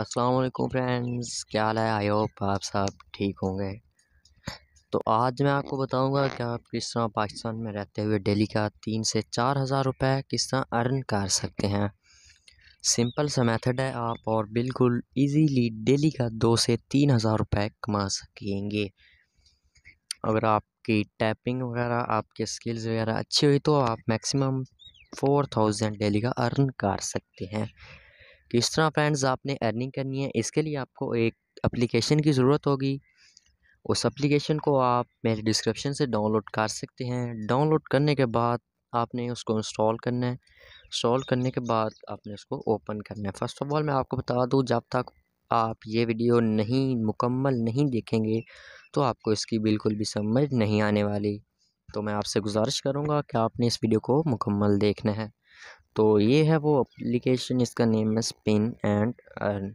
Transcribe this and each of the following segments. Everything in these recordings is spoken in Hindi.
अस्सलाम वालेकुम फ्रेंड्स क्या हाल है आई होप आप सब ठीक होंगे तो आज मैं आपको बताऊंगा कि आप किस तरह पाकिस्तान में रहते हुए डेली का तीन से चार हज़ार रुपये किस तरह अर्न कर सकते हैं सिंपल सा मेथड है आप और बिल्कुल इजीली डेली का दो से तीन हज़ार रुपये कमा सकेंगे अगर आपकी टैपिंग वगैरह आपके स्किल्स वगैरह अच्छी हुई तो आप मैक्सिमम फोर थाउजेंड डेली का अर्न कर सकते हैं किस तरह फ्रेंड्स आपने अर्निंग करनी है इसके लिए आपको एक एप्लीकेशन की ज़रूरत होगी उस एप्लीकेशन को आप मेरे डिस्क्रिप्शन से डाउनलोड कर सकते हैं डाउनलोड करने के बाद आपने उसको इंस्टॉल करना है इंस्टॉल करने के बाद आपने उसको ओपन करना है फ़र्स्ट ऑफ ऑल मैं आपको बता दूँ जब तक आप ये वीडियो नहीं मुकम्मल नहीं देखेंगे तो आपको इसकी बिल्कुल भी समझ नहीं आने वाली तो मैं आपसे गुजारिश करूँगा कि आपने इस वीडियो को मुकम्मल देखना है तो ये है वो एप्लीकेशन इसका नेम है स्पिन एंड अर्न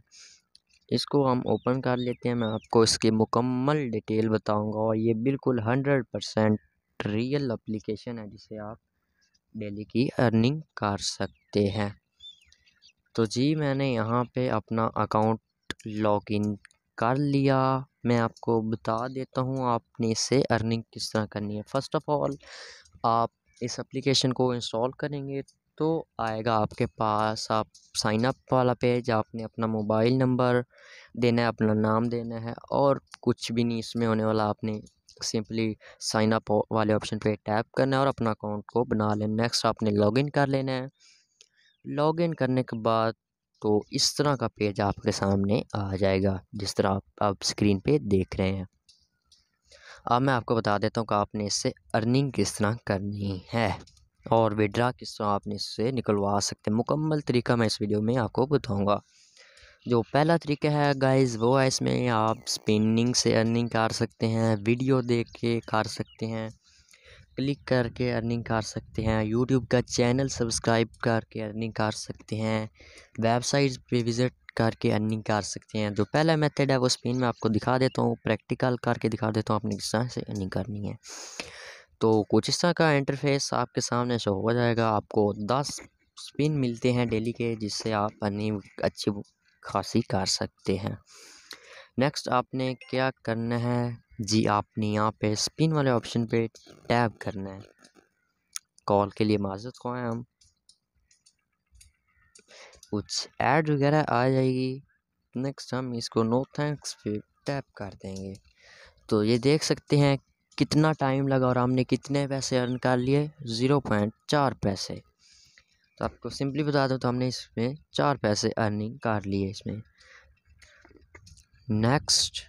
इसको हम ओपन कर लेते हैं मैं आपको इसकी मुकम्मल डिटेल बताऊंगा और ये बिल्कुल हंड्रेड परसेंट रियल एप्लीकेशन है जिसे आप डेली की अर्निंग कर सकते हैं तो जी मैंने यहाँ पे अपना अकाउंट लॉगिन कर लिया मैं आपको बता देता हूँ आपने इससे अर्निंग किस तरह करनी है फ़र्स्ट ऑफ़ ऑल आप इस एप्लीकेशन को इंस्टॉल करेंगे तो आएगा आपके पास आप साइन अप वाला पेज आपने अपना मोबाइल नंबर देना है अपना नाम देना है और कुछ भी नहीं इसमें होने वाला आपने सिंपली साइन अप वाले ऑप्शन पे टैप करना है और अपना अकाउंट को बना लेना नेक्स्ट आपने लॉगिन कर लेना है लॉगिन करने के बाद तो इस तरह का पेज आपके सामने आ जाएगा जिस तरह आप, आप स्क्रीन पे देख रहे हैं अब मैं आपको बता देता हूँ कि आपने इससे अर्निंग किस तरह करनी है और विड्रा किस तरह आप इससे निकलवा सकते हैं मुकम्मल तरीका मैं इस वीडियो में आपको बताऊँगा जो पहला तरीका है गाइस वो है इसमें आप स्पिनिंग से अर्निंग कर सकते हैं वीडियो देख के कर सकते हैं क्लिक करके अर्निंग कर सकते हैं यूट्यूब का चैनल सब्सक्राइब करके अर्निंग कर सकते हैं वेबसाइट पर विज़िट करके अर्निंग कर सकते हैं जो पहला मेथड है वो स्पिन में आपको दिखा देता हूँ प्रैक्टिकल करके दिखा देता हूँ आपने किस तरह से अर्निंग करनी है तो कुछ हिस्सा का इंटरफेस आपके सामने शो हो जाएगा आपको दस स्पिन मिलते हैं डेली के जिससे आप अपनी अच्छी खासी कर सकते हैं नेक्स्ट आपने क्या करना है जी आपने यहाँ पे स्पिन वाले ऑप्शन पे टैप करना है कॉल के लिए माजत को हम कुछ ऐड वगैरह आ जाएगी नेक्स्ट हम इसको नो थैंक्स पे टैप कर देंगे तो ये देख सकते हैं कितना टाइम लगा और हमने कितने पैसे अर्न कर लिए ज़ीरो पॉइंट चार पैसे तो आपको सिंपली बता दूँ तो हमने इसमें चार पैसे अर्निंग कर लिए इसमें नेक्स्ट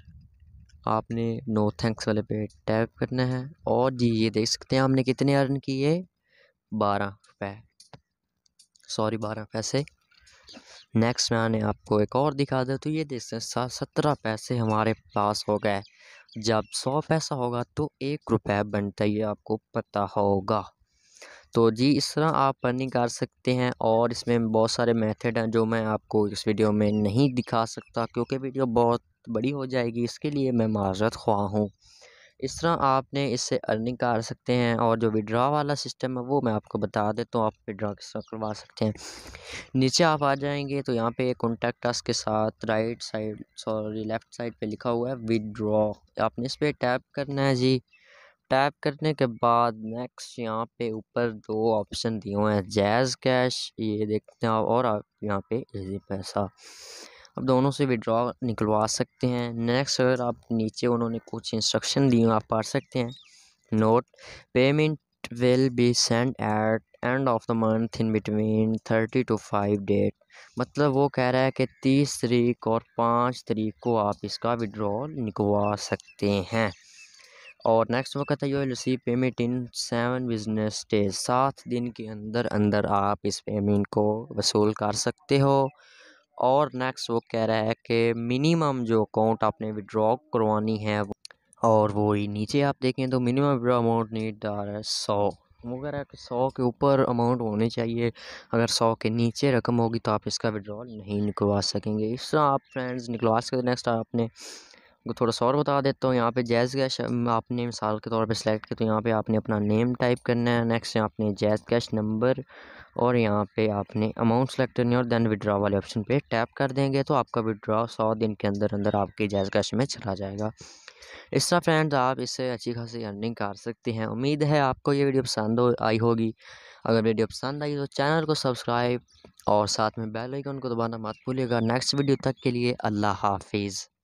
आपने नो थैंक्स वाले पे टैप करना है और जी ये देख सकते हैं हमने कितने अर्न किए बारह रुपये सॉरी बारह पैसे नेक्स्ट मैंने आपको एक और दिखा दे तो ये देख सकते हैं सत्रह पैसे हमारे पास हो गए जब सौ पैसा होगा तो एक रुपया बनता ही आपको पता होगा तो जी इस तरह आप अर्निंग कर सकते हैं और इसमें बहुत सारे मेथड हैं जो मैं आपको इस वीडियो में नहीं दिखा सकता क्योंकि वीडियो बहुत बड़ी हो जाएगी इसके लिए मैं माजरत ख्वा हूँ इस तरह आपने इससे अर्निंग कर सकते हैं और जो विड्रा वाला सिस्टम है वो मैं आपको बता देता हूँ आप विड्रा किस तरह करवा सकते हैं नीचे आप आ जाएंगे तो यहाँ पे कॉन्टैक्ट अस के साथ right side sorry left side पे लिखा हुआ है विड्रॉ आपने इस पर टैप करना है जी टैप करने के बाद नेक्स्ट यहाँ पे ऊपर दो ऑप्शन दिए हुए हैं जैज़ कैश ये देखते हैं और आप यहाँ पे इजी पैसा आप दोनों से विड्रॉ निकलवा सकते हैं नेक्स्ट अगर आप नीचे उन्होंने कुछ इंस्ट्रक्शन दिए आप पढ़ सकते हैं note payment will be send at end of the month in between thirty to five date मतलब वो कह रहा है कि तीस तरीक और पाँच तरीक को आप इसका विड्रॉल निकलवा सकते हैं और नेक्स्ट वक्त है you will receive payment in seven business days सात दिन के अंदर अंदर आप इस पेमेंट को वसूल कर सकते हो और नेक्स्ट वो कह रहा है कि मिनिमम जो अकाउंट आपने विड्रॉ करवानी है वो और वो ही नीचे आप देखें तो मिनिमम विड्रॉ अमाउंट नीड है सौ वो कह रहा है कि सौ के ऊपर अमाउंट होने चाहिए अगर सौ के नीचे रकम होगी तो आप इसका विड्रॉल नहीं निकलवा सकेंगे इस तरह आप फ्रेंड्स निकलवा सकते नेक्स्ट आपने थोड़ा सा और बता देता हूँ यहाँ पे जैज़ कैश आपने मिसाल के तौर पे सिलेक्ट किया तो यहाँ पे आपने अपना नेम टाइप करना है नेक्स्ट यहाँ आपने जैज़ कैश नंबर और यहाँ पे आपने अमाउंट सेलेक्ट करनी है और देन विड्रा वाले ऑप्शन पे टैप कर देंगे तो आपका विड्रा सौ दिन के अंदर अंदर आपके जैज़ कैश में चला जाएगा इस तरह फ्रेंड्स आप इससे अच्छी खासी अर्निंग कर सकते हैं उम्मीद है आपको ये वीडियो पसंद हो आई होगी अगर वीडियो पसंद आई तो चैनल को सब्सक्राइब और साथ में बेल आइकन को दबाना मत भूलिएगा नेक्स्ट वीडियो तक के लिए अल्लाह हाफिज़